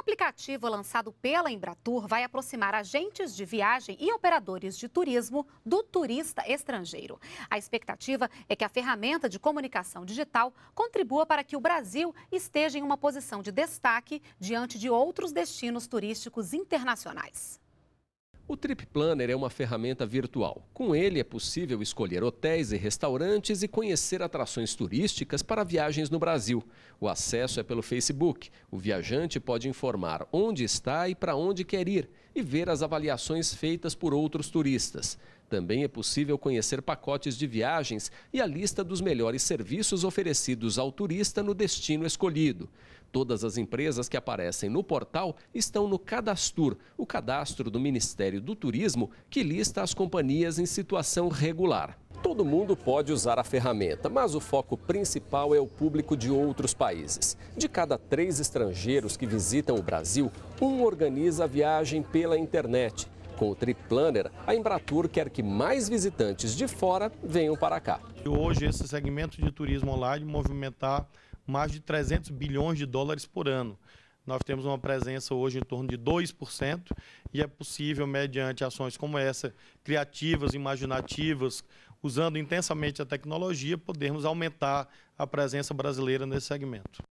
aplicativo lançado pela Embratur vai aproximar agentes de viagem e operadores de turismo do turista estrangeiro. A expectativa é que a ferramenta de comunicação digital contribua para que o Brasil esteja em uma posição de destaque diante de outros destinos turísticos internacionais. O Trip Planner é uma ferramenta virtual. Com ele é possível escolher hotéis e restaurantes e conhecer atrações turísticas para viagens no Brasil. O acesso é pelo Facebook. O viajante pode informar onde está e para onde quer ir e ver as avaliações feitas por outros turistas. Também é possível conhecer pacotes de viagens e a lista dos melhores serviços oferecidos ao turista no destino escolhido. Todas as empresas que aparecem no portal estão no Cadastur, o cadastro do Ministério do Turismo, que lista as companhias em situação regular. Todo mundo pode usar a ferramenta, mas o foco principal é o público de outros países. De cada três estrangeiros que visitam o Brasil, um organiza a viagem pela internet. Com o Planner, a Embratur quer que mais visitantes de fora venham para cá. Hoje, esse segmento de turismo online movimentar mais de 300 bilhões de dólares por ano. Nós temos uma presença hoje em torno de 2% e é possível, mediante ações como essa, criativas, imaginativas, usando intensamente a tecnologia, podermos aumentar a presença brasileira nesse segmento.